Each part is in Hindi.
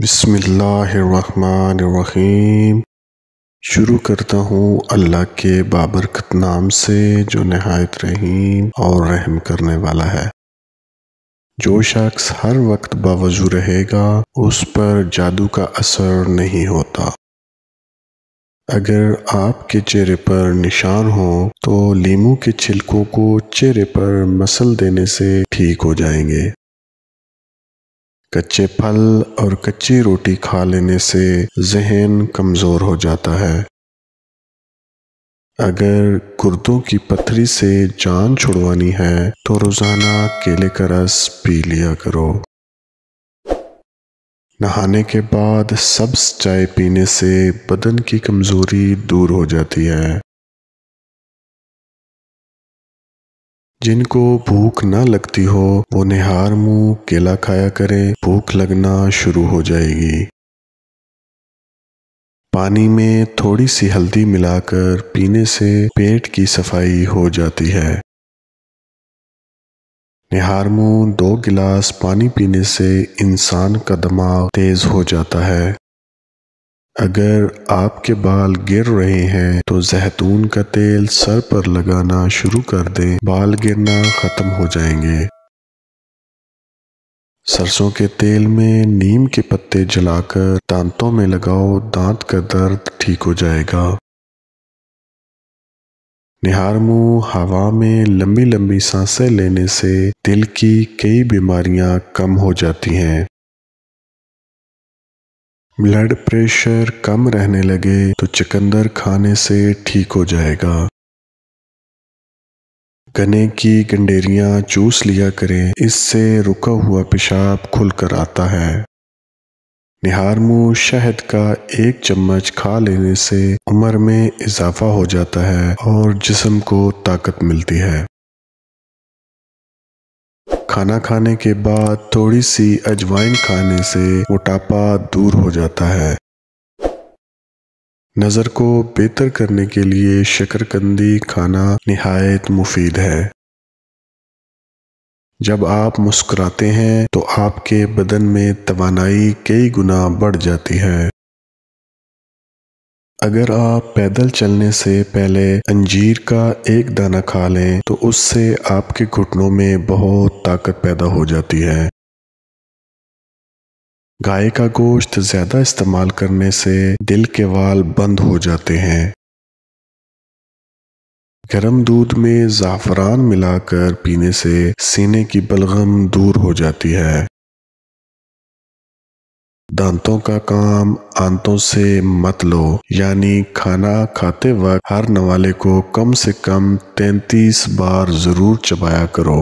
बसमीम शुरू करता हूँ अल्लाह के बाबरकत नाम से जो नहायत रहीम और रहम करने वाला है जो शख्स हर वक्त बावजू रहेगा उस पर जादू का असर नहीं होता अगर आपके चेहरे पर निशान हो तो लीमू के छिलकों को चेहरे पर मसल देने से ठीक हो जाएंगे कच्चे फल और कच्ची रोटी खा लेने से जहन कमज़ोर हो जाता है अगर गुर्दों की पथरी से जान छुड़वानी है तो रोज़ाना केले का रस पी लिया करो नहाने के बाद सब्ज चाय पीने से बदन की कमज़ोरी दूर हो जाती है जिनको भूख ना लगती हो वो निहार मुंह केला खाया करें भूख लगना शुरू हो जाएगी पानी में थोड़ी सी हल्दी मिलाकर पीने से पेट की सफाई हो जाती है निहार मुंह दो गिलास पानी पीने से इंसान का दिमाग तेज हो जाता है अगर आपके बाल गिर रहे हैं तो जैतून का तेल सर पर लगाना शुरू कर दें बाल गिरना ख़त्म हो जाएंगे सरसों के तेल में नीम के पत्ते जलाकर दांतों में लगाओ दांत का दर्द ठीक हो जाएगा निहार मुँह हवा में लंबी लंबी सांसें लेने से दिल की कई बीमारियां कम हो जाती हैं ब्लड प्रेशर कम रहने लगे तो चुकंदर खाने से ठीक हो जाएगा गने की गंडेरियाँ चूस लिया करें इससे रुका हुआ पेशाब खुलकर आता है मुँह शहद का एक चम्मच खा लेने से उम्र में इजाफा हो जाता है और जिसम को ताकत मिलती है खाना खाने के बाद थोड़ी सी अजवाइन खाने से मोटापा दूर हो जाता है नज़र को बेहतर करने के लिए शकरकंदी खाना नहायत मुफीद है जब आप मुस्कुराते हैं तो आपके बदन में तवानाई कई गुना बढ़ जाती है अगर आप पैदल चलने से पहले अंजीर का एक दाना खा लें तो उससे आपके घुटनों में बहुत ताकत पैदा हो जाती है गाय का गोश्त ज़्यादा इस्तेमाल करने से दिल के वाल बंद हो जाते हैं गर्म दूध में ज़ाफ़रान मिलाकर पीने से सीने की बलगम दूर हो जाती है दांतों का काम आंतों से मत लो यानी खाना खाते वक्त हर नवाले को कम से कम तैतीस बार ज़रूर चबाया करो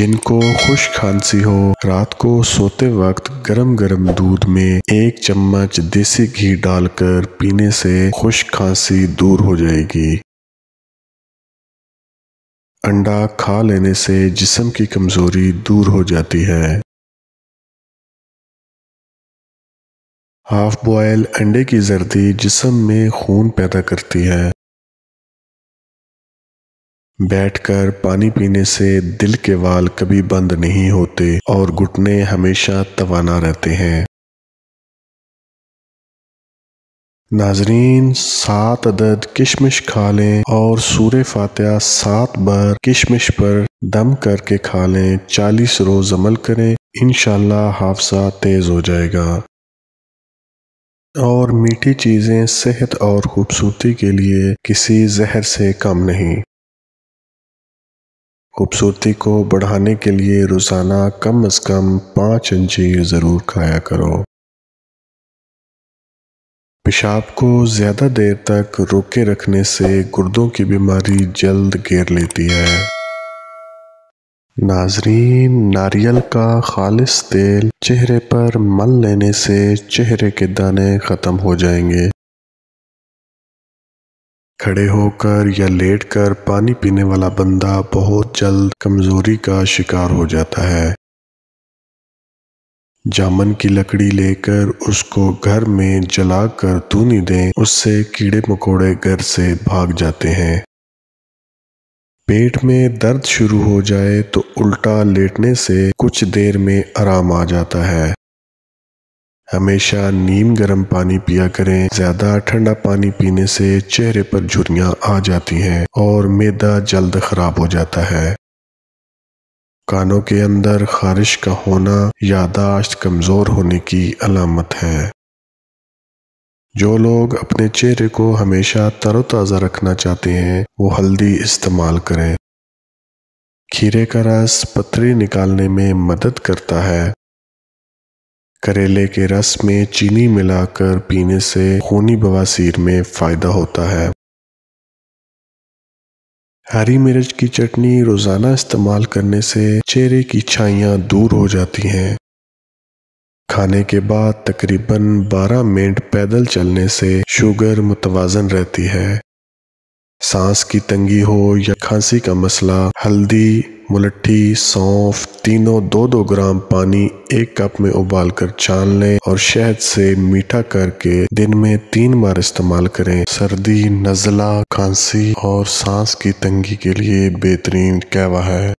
जिनको खुश खांसी हो रात को सोते वक्त गरम गरम दूध में एक चम्मच देसी घी डालकर पीने से खुश खांसी दूर हो जाएगी अंडा खा लेने से जिसम की कमज़ोरी दूर हो जाती है हाफ बॉयल अंडे की जर्दी जिसम में खून पैदा करती है बैठकर पानी पीने से दिल के वाल कभी बंद नहीं होते और घुटने हमेशा तवाना रहते हैं नाजरीन सात अदद किशमिश खा लें और सूर फातह सात बार किशमिश पर दम करके खा लें चालीस रोज़ अमल करें इनशाला हाफसा तेज़ हो जाएगा और मीठी चीज़ें सेहत और खूबसूरती के लिए किसी जहर से कम नहीं खूबसूरती को बढ़ाने के लिए रोज़ाना कम अज़ कम पाँच अंजीर ज़रूर खाया करो पेशाब को ज़्यादा देर तक रोके रखने से गुर्दों की बीमारी जल्द घेर लेती है नाजरीन नारियल का खालिस तेल चेहरे पर मल लेने से चेहरे के दाने ख़त्म हो जाएंगे खड़े होकर या लेट कर पानी पीने वाला बंदा बहुत जल्द कमज़ोरी का शिकार हो जाता है जामन की लकड़ी लेकर उसको घर में जलाकर तूनी दें उससे कीड़े मकोड़े घर से भाग जाते हैं पेट में दर्द शुरू हो जाए तो उल्टा लेटने से कुछ देर में आराम आ जाता है हमेशा नीम गर्म पानी पिया करें ज़्यादा ठंडा पानी पीने से चेहरे पर झुरियाँ आ जाती हैं और मैदा जल्द खराब हो जाता है कानों के अंदर खारिश का होना यादाश्त कमज़ोर होने की अलामत है जो लोग अपने चेहरे को हमेशा तरोताज़ा रखना चाहते हैं वो हल्दी इस्तेमाल करें खीरे का रस पथरी निकालने में मदद करता है करेले के रस में चीनी मिलाकर पीने से खूनी बवासीर में फ़ायदा होता है हरी मिर्च की चटनी रोज़ाना इस्तेमाल करने से चेहरे की छाइयाँ दूर हो जाती हैं खाने के बाद तकरीबन 12 मिनट पैदल चलने से शुगर मुतवाजन रहती है सांस की तंगी हो या खांसी का मसला हल्दी मुलट्ठी सौंफ तीनों दो दो ग्राम पानी एक कप में उबाल कर छान लें और शहद से मीठा करके दिन में तीन बार इस्तेमाल करें सर्दी नज़ला खांसी और सांस की तंगी के लिए बेहतरीन कहवा है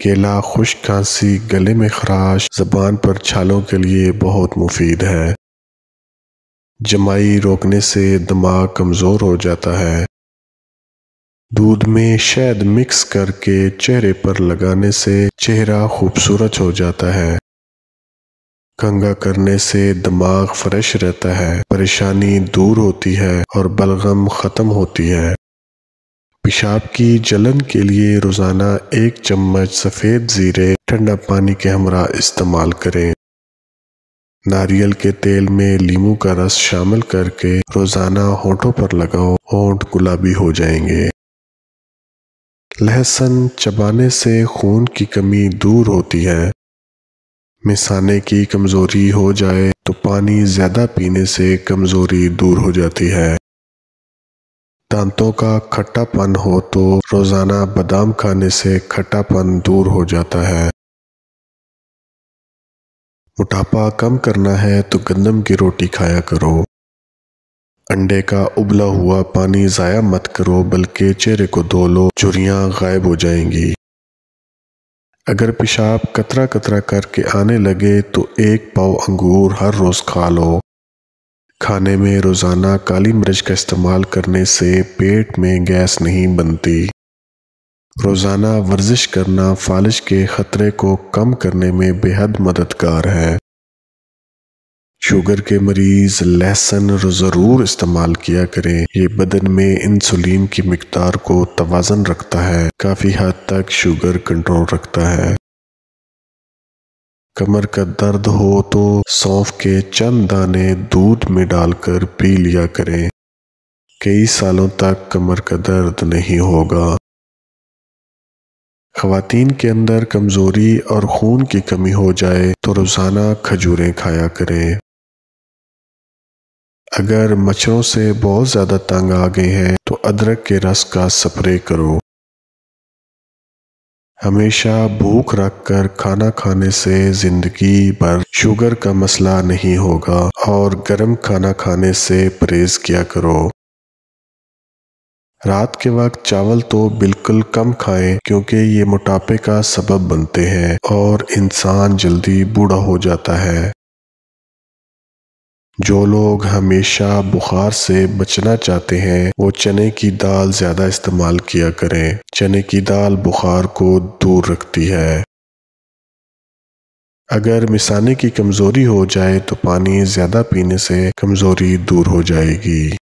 केला खुश खांसी गले में खराश जबान पर छालों के लिए बहुत मुफीद है जमाई रोकने से दिमाग कमज़ोर हो जाता है दूध में शहद मिक्स करके चेहरे पर लगाने से चेहरा खूबसूरत हो जाता है कंगा करने से दिमाग फ्रेश रहता है परेशानी दूर होती है और बलगम ख़त्म होती है पेशाब की जलन के लिए रोज़ाना एक चम्मच सफ़ेद ज़ीरे ठंडा पानी के हमरा इस्तेमाल करें नारियल के तेल में लीम का रस शामिल करके रोज़ाना होठों पर लगाओ होठ गुलाबी हो जाएंगे लहसुन चबाने से खून की कमी दूर होती है मिसाने की कमज़ोरी हो जाए तो पानी ज़्यादा पीने से कमज़ोरी दूर हो जाती है दांतों का खट्टापन हो तो रोज़ाना बादाम खाने से खट्टापन दूर हो जाता है मोटापा कम करना है तो गंदम की रोटी खाया करो अंडे का उबला हुआ पानी ज़ाया मत करो बल्कि चेहरे को धो लो झुरियाँ गायब हो जाएंगी अगर पेशाब कतरा कतरा करके आने लगे तो एक पाव अंगूर हर रोज़ खा लो खाने में रोज़ाना काली मिर्च का इस्तेमाल करने से पेट में गैस नहीं बनती रोज़ाना वर्जिश करना फालिश के ख़तरे को कम करने में बेहद मददगार है शुगर के मरीज़ लहसन ज़रूर इस्तेमाल किया करें ये बदन में इंसुलिन की मकदार को तोज़न रखता है काफ़ी हद तक शुगर कंट्रोल रखता है कमर का दर्द हो तो सौंफ के चंद दाने दूध में डालकर पी लिया करें कई सालों तक कमर का दर्द नहीं होगा खातिन के अंदर कमज़ोरी और खून की कमी हो जाए तो रोज़ाना खजूरें खाया करें अगर मच्छरों से बहुत ज़्यादा तंग आ गए हैं तो अदरक के रस का स्प्रे करो हमेशा भूख रख कर खाना खाने से ज़िंदगी भर शुगर का मसला नहीं होगा और गर्म खाना खाने से परहेज़ किया करो रात के वक्त चावल तो बिल्कुल कम खाएं क्योंकि ये मोटापे का सबब बनते हैं और इंसान जल्दी बूढ़ा हो जाता है जो लोग हमेशा बुखार से बचना चाहते हैं वो चने की दाल ज़्यादा इस्तेमाल किया करें चने की दाल बुखार को दूर रखती है अगर मिसाने की कमज़ोरी हो जाए तो पानी ज़्यादा पीने से कमज़ोरी दूर हो जाएगी